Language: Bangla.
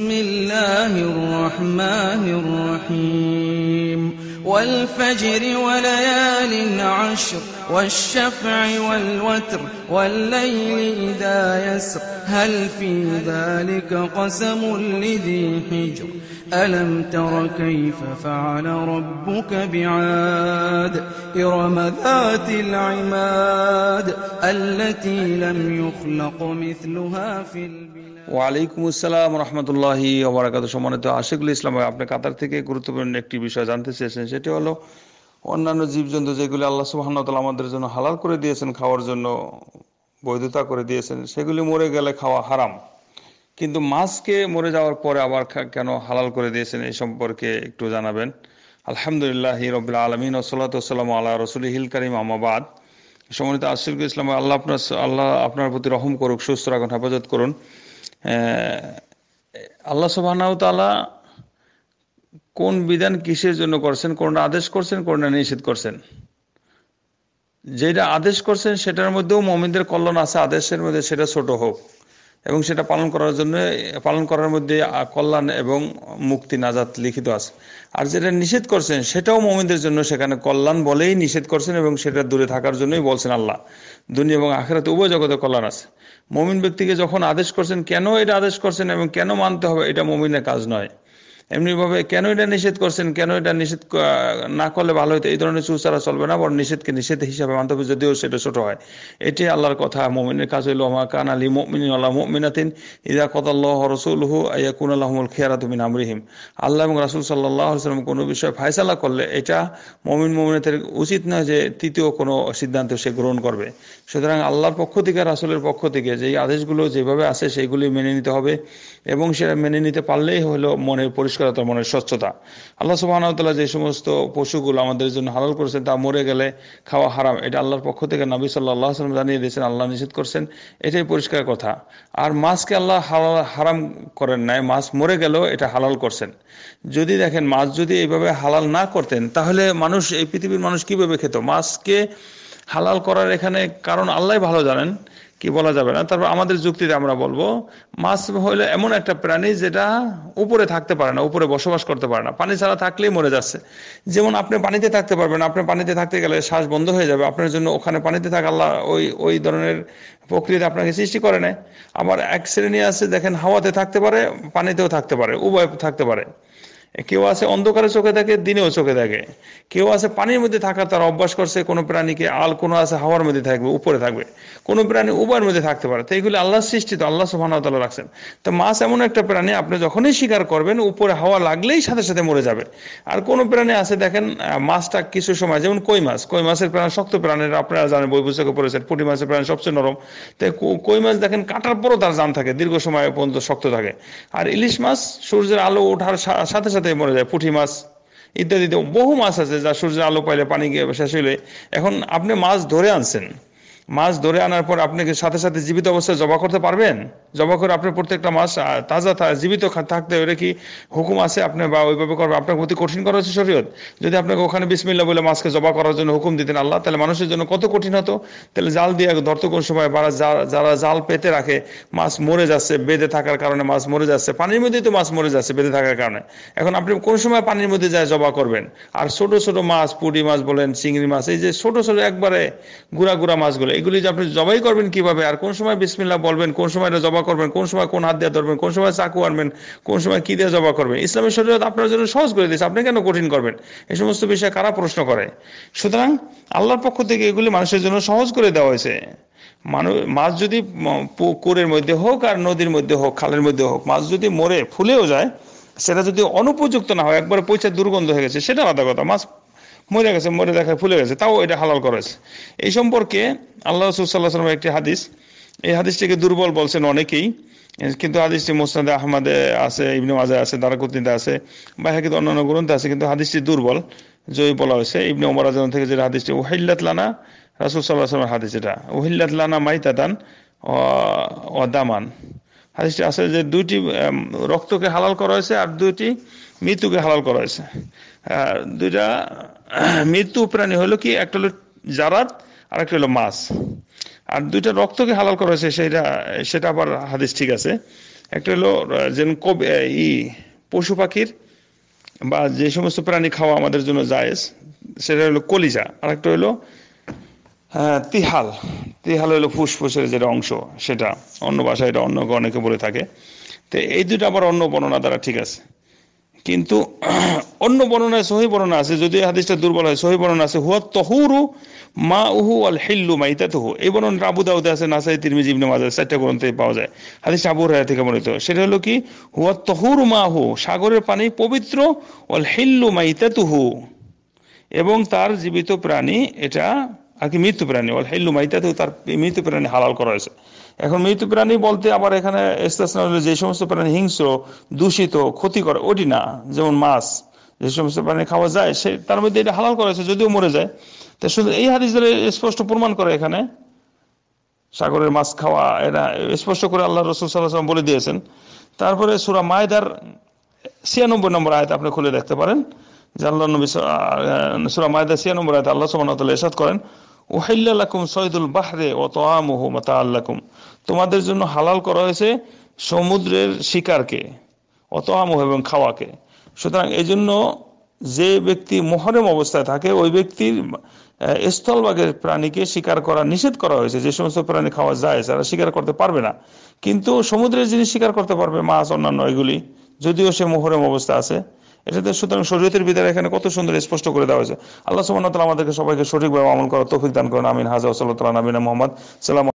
بسم الله الرحمن الرحيم والفجر وليال عشر والشفع والوتر والليل إذا يسر هل في ذلك قسم لذي حجر ألم تر كيف فعل ربك بعاد إرم ذات العماد التي لم يخلق مثلها في البلاد ওয়ালাইকুম আসসালাম রহমতুল্লাহি ওবরাকাত সম্মানিত আশিকুল ইসলাম আপনি কাতার থেকে গুরুত্বপূর্ণ একটি বিষয় জানতে চেয়েছেন সেটি হলো অন্যান্য জীবজন্তু যেগুলি আল্লাহ সুবাহান আমাদের জন্য হালাল করে দিয়েছেন খাওয়ার জন্য বৈধতা করে দিয়েছেন সেগুলি মরে গেলে খাওয়া হারাম কিন্তু মাছকে মরে যাওয়ার পরে আবার কেন হালাল করে দিয়েছেন এই সম্পর্কে একটু জানাবেন আলহামদুলিল্লাহ রবিল আলমিন ওসলাতাম আল্লাহ রসুল হিল করিম আমাবাদ সমিত আশিফুল ইসলাম আল্লাহ আপনার আল্লাহ আপনার প্রতি রহম করুক সুস্থ রাখুন হেফাজত করুন আল্লাহ সুবাহতালা কোন বিধান কিসের জন্য করছেন কোনটা আদেশ করছেন কোনটা নিষেধ করছেন যেটা আদেশ করছেন সেটার মধ্যেও মমিনদের কল্যাণ আছে আদেশের মধ্যে সেটা ছোট হোক এবং সেটা পালন করার জন্য পালন করার মধ্যে কল্যাণ এবং মুক্তি নাজাত লিখিত আছে আর যেটা নিষেধ করছেন সেটাও মমিনদের জন্য সেখানে কল্যাণ বলেই নিষেধ করছেন এবং সেটা দূরে থাকার জন্যই বলছেন আল্লাহ দুনিয়া এবং আখেরাতে উভয় জগতে কল্যাণ আছে মমিন ব্যক্তিকে যখন আদেশ করছেন কেন এটা আদেশ করছেন এবং কেন মানতে হবে এটা মমিনের কাজ নয় এমনিভাবে কেন এটা নিষেধ করছেন কেন এটা নিষেধ না করলে ভালো হতো এই ধরনের সুসারা চলবে না বরং নিষেধকে নিষেধ হিসাবে হবে যদিও সেটা ছোট হয় এটি আল্লাহর কথা মোমিনের কাজ হইল আমার কান আলী মোমিন আল্লাহ মোমিনাতিন ইদা হু আয়া কুন আল্লাহমুল খেয়ারাত মিন আমরিহিম আল্লাহ এবং রাসুল সাল্লাহ সাল্লাম কোনো বিষয়ে ফায়সালা করলে এটা মমিন মোমিনাতের উচিত না যে তৃতীয় কোনো সিদ্ধান্ত সে গ্রহণ করবে সুতরাং আল্লাহর পক্ষ থেকে রাসুলের পক্ষ থেকে যেই আদেশগুলো যেভাবে আছে সেইগুলি মেনে নিতে হবে এবং সেটা মেনে নিতে পারলেই হলো মনের পরিশ্রম করে মনের স্বচ্ছতা আল্লাহ সুবাহতাল্লাহ যে সমস্ত পশুগুলো আমাদের জন্য হালাল করেছেন তা মরে গেলে খাওয়া হারাম এটা আল্লাহর পক্ষ থেকে নবী সাল্লাহ আসলাম জানিয়ে দিয়েছেন আল্লাহ নিষেধ করছেন এটাই পরিষ্কার কথা আর মাছকে আল্লাহ হালাল হারাম করেন নাই মাছ মরে গেলেও এটা হালাল করছেন যদি দেখেন মাছ যদি এইভাবে হালাল না করতেন তাহলে মানুষ এই পৃথিবীর মানুষ কিভাবে খেত মাছকে হালাল করার এখানে কারণ আল্লাহ ভালো জানেন কি বলা যাবে না তারপর আমাদের যুক্তিতে আমরা বলবো মাছ হলো এমন একটা প্রাণী যেটা উপরে থাকতে পারে না উপরে বসবাস করতে পারে না পানি ছাড়া থাকলেই মরে যাচ্ছে যেমন আপনি পানিতে থাকতে পারবেন আপনি পানিতে থাকতে গেলে শ্বাস বন্ধ হয়ে যাবে আপনার জন্য ওখানে পানিতে থাকা আল্লাহ ওই ওই ধরনের প্রক্রিয়া আপনাকে সৃষ্টি করে নেয় আবার এক শ্রেণী আছে দেখেন হাওয়াতে থাকতে পারে পানিতেও থাকতে পারে উভয় থাকতে পারে কেউ আছে অন্ধকারে চোখে দেখে দিনেও চোখে দেখে কেউ আছে পানির মধ্যে থাকা তার অভ্যাস করছে কোনো প্রাণীকে আল কোনো আছে হাওয়ার মধ্যে থাকবে উপরে থাকবে কোনো প্রাণী উবার মধ্যে থাকতে পারে তো এইগুলি আল্লাহ তো আল্লাহ সুফানাতলা রাখছেন তো মাছ এমন একটা প্রাণী আপনি যখনই শিকার করবেন উপরে হাওয়া লাগলেই সাথে সাথে মরে যাবে আর কোনো প্রাণী আছে দেখেন মাছটা কিছু সময় যেমন কই মাছ কই মাছের প্রাণ শক্ত প্রাণের আপনারা জানেন বই পুস্তকে পড়েছেন পুঁটি মাছের প্রাণ সবচেয়ে নরম তাই কই মাছ দেখেন কাটার পরও তার জান থাকে দীর্ঘ সময় পর্যন্ত শক্ত থাকে আর ইলিশ মাছ সূর্যের আলো ওঠার সাথে সাথে মরে যায় পুঁটি মাছ ইত্যাদিতে বহু মাছ আছে যা সূর্যের আলো পাইলে পানি গিয়ে শেষ হইলে এখন আপনি মাছ ধরে আনছেন মাছ ধরে আনার পর আপনি সাথে সাথে জীবিত অবস্থায় জবা করতে পারবেন জবা করে আপনি প্রত্যেকটা মাছ তাজা জীবিত থাকতে ওরা কি হুকুম আছে আপনি বা ওইভাবে করবে আপনার প্রতি কঠিন করা হচ্ছে শরীয়ত যদি আপনাকে ওখানে বিসমিল্লা বলে মাছকে জবা করার জন্য হুকুম দিতেন আল্লাহ তাহলে মানুষের জন্য কত কঠিন হতো তাহলে জাল দিয়ে ধরতো কোন সময় বা যারা জাল পেতে রাখে মাছ মরে যাচ্ছে বেঁধে থাকার কারণে মাছ মরে যাচ্ছে পানির মধ্যেই তো মাছ মরে যাচ্ছে বেঁধে থাকার কারণে এখন আপনি কোন সময় পানির মধ্যে যায় জবা করবেন আর ছোট ছোট মাছ পুঁটি মাছ বলেন চিংড়ি মাছ এই যে ছোট ছোট একবারে গুড়া গুড়া মাছগুলো এগুলি যে আপনি জবাই করবেন কিভাবে আর কোন সময় বিসমিল্লা বলবেন কোন সময় এটা জবা করবেন কোন সময় কোন হাত দিয়ে ধরবেন কোন সময় চাকু আনবেন কোন সময় কী দিয়ে জবা করবেন ইসলামের শরীর আপনার জন্য সহজ করে দিয়েছে আপনি কেন কঠিন করবেন এই সমস্ত বিষয়ে কারা প্রশ্ন করে সুতরাং আল্লাহর পক্ষ থেকে এগুলি মানুষের জন্য সহজ করে দেওয়া হয়েছে মানুষ মাছ যদি পুকুরের মধ্যে হোক আর নদীর মধ্যে হোক খালের মধ্যে হোক মাছ যদি মরে ফুলেও যায় সেটা যদি অনুপযুক্ত না হয় একবার পয়সা দুর্গন্ধ হয়ে গেছে সেটা আলাদা কথা মাছ মরে গেছে মরে দেখায় ফুলে গেছে তাও এটা হালাল করেছে এই সম্পর্কে আল্লাহ রসুল্লাহ একটি হাদিস এই হাদিসটিকে দুর্বল বলছেন অনেকেই কিন্তু হাদিসটি মোসনাদে আহমদে আছে ইবনু মাজা আছে দারাকুদ্দিনতে আছে বাহে কিন্তু অন্যান্য গ্রন্থ আছে কিন্তু হাদিসটি দুর্বল জয় বলা হয়েছে ইবনে ওমর আজান থেকে যে হাদিসটি ওহিল্লাত লানা রাসুল সাল্লাহ হাদিস এটা ওহিল্লাত লানা তাতান ও দামান হাদিসটি আছে যে দুইটি রক্তকে হালাল করা হয়েছে আর দুইটি মৃত্যুকে হালাল করা হয়েছে দুইটা মৃত্যু প্রাণী হলো কি একটা হলো জারাত আর একটা হলো মাছ আর দুইটা রক্তকে হালাল করা হয়েছে সেটা সেটা আবার হাদিস ঠিক আছে একটা হলো যেন কবি ই পশু পাখির বা যে সমস্ত প্রাণী খাওয়া আমাদের জন্য জায়েজ সেটা হলো কলিজা আর একটা হলো তিহাল তিহাল হলো ফুসফুসের যেটা অংশ সেটা অন্য ভাষায় এটা অন্য অনেকে বলে থাকে তো এই দুটো আবার অন্য বর্ণনা দ্বারা ঠিক আছে কিন্তু অন্য বর্ণনায় সহি বর্ণনা আছে যদি হাদিসটা দুর্বল হয় সহি বর্ণনা আছে হুয়া তহুরু মা উহু আল হিল্লু মাইতাতুহু এই বর্ণনা আবু দাউদে আছে নাসাই তিরমিজি ইবনে মাজাহ চারটা গ্রন্থে পাওয়া যায় হাদিস আবু হুরায়রা থেকে বর্ণিত সেটা হলো কি হুয়া তহুরু মা হু সাগরের পানি পবিত্র অল হিল্লু মাইতাতুহু এবং তার জীবিত প্রাণী এটা আর কি মৃত্যু প্রাণী অল হিল্লু মাইতাতেও তার মৃত্যু প্রাণী হালাল করা হয়েছে এখন মৃত্যু প্রাণী বলতে আবার এখানে যে সমস্ত প্রাণী হিংস্র দূষিত ক্ষতি করে ওটি না যেমন মাছ যে সমস্ত প্রাণী খাওয়া যায় সে তার মধ্যে এটা হালাল করা হয়েছে যদিও মরে যায় তা শুধু এই হাদিস স্পষ্ট প্রমাণ করে এখানে সাগরের মাছ খাওয়া এটা স্পষ্ট করে আল্লাহ রসুল সাল্লাহ বলে দিয়েছেন তারপরে সুরা মায়দার ছিয়ানব্বই নম্বর আয়াত আপনি খুলে দেখতে পারেন জাল্লা নবী সুরা মায়দা সিয়া নম্বর আয়তে আল্লাহ সুবহানাহু ওয়া তাআলা করেন উহিল্লা লাকুম সৈদুল বাহরে তোমাদের জন্য হালাল করা হয়েছে সমুদ্রের শিকারকে ও তোয়ামুহ এবং খাওয়াকে সুতরাং এই জন্য যে ব্যক্তি মহরম অবস্থায় থাকে ওই ব্যক্তির স্থলভাগের প্রাণীকে শিকার করা নিষেধ করা হয়েছে যে সমস্ত প্রাণী খাওয়া যায় তারা শিকার করতে পারবে না কিন্তু সমুদ্রের জিনিস শিকার করতে পারবে মাছ অন্যান্য এগুলি যদিও সে মোহরম অবস্থা আছে এটাতে সুতরাং শরীয়তের বিধান এখানে কত সুন্দর স্পষ্ট করে দেওয়া হয়েছে আল্লাহ সুবাহ আমাদেরকে সবাইকে সঠিকভাবে আমল করার তৌফিক দান করেন আমিন হাজা সাল্লাহ আমিন মোহাম্মদ সালাম